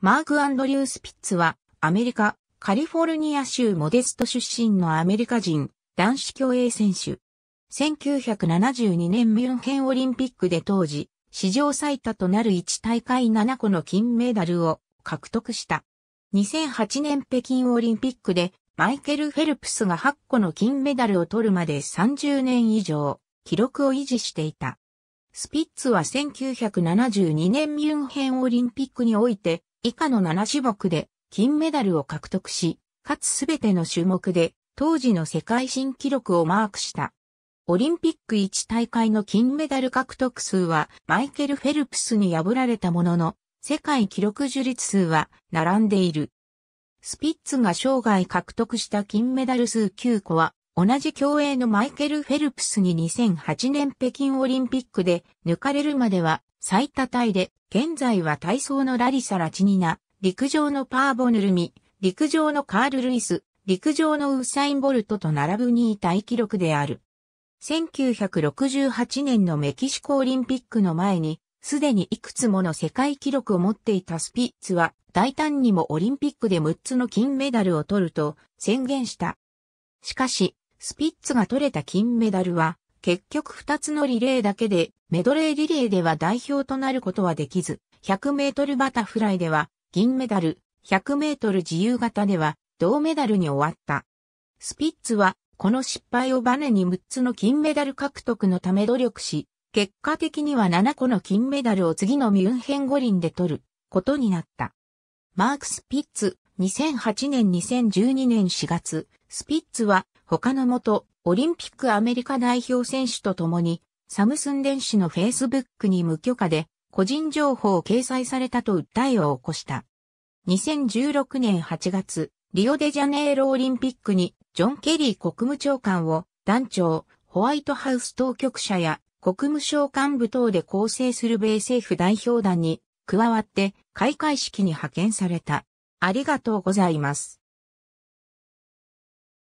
マーク・アンドリュース・ピッツは、アメリカ、カリフォルニア州モデスト出身のアメリカ人、男子競泳選手。1972年ミュンヘンオリンピックで当時、史上最多となる1大会7個の金メダルを獲得した。2008年北京オリンピックで、マイケル・フェルプスが8個の金メダルを取るまで30年以上、記録を維持していた。スピッツは1972年ミュンヘンオリンピックにおいて、以下の7種目で金メダルを獲得し、かつすべての種目で当時の世界新記録をマークした。オリンピック1大会の金メダル獲得数はマイケル・フェルプスに破られたものの、世界記録樹立数は並んでいる。スピッツが生涯獲得した金メダル数9個は同じ競泳のマイケル・フェルプスに2008年北京オリンピックで抜かれるまでは最多タイで、現在は体操のラリサ・ラチニナ、陸上のパーボヌルミ、陸上のカール・ルイス、陸上のウサイン・ボルトと並ぶ2位タイ記録である。1968年のメキシコオリンピックの前に、すでにいくつもの世界記録を持っていたスピッツは、大胆にもオリンピックで6つの金メダルを取ると宣言した。しかし、スピッツが取れた金メダルは、結局2つのリレーだけで、メドレーリレーでは代表となることはできず、100メートルバタフライでは銀メダル、100メートル自由形では銅メダルに終わった。スピッツは、この失敗をバネに6つの金メダル獲得のため努力し、結果的には7個の金メダルを次のミュンヘン五輪で取ることになった。マーク・スピッツ、2008年2012年4月、スピッツは他の元、オリンピックアメリカ代表選手と共に、サムスン電子のフェイスブックに無許可で、個人情報を掲載されたと訴えを起こした。2016年8月、リオデジャネイロオリンピックに、ジョン・ケリー国務長官を、団長、ホワイトハウス当局者や、国務省幹部等で構成する米政府代表団に、加わって、開会式に派遣された。ありがとうございます。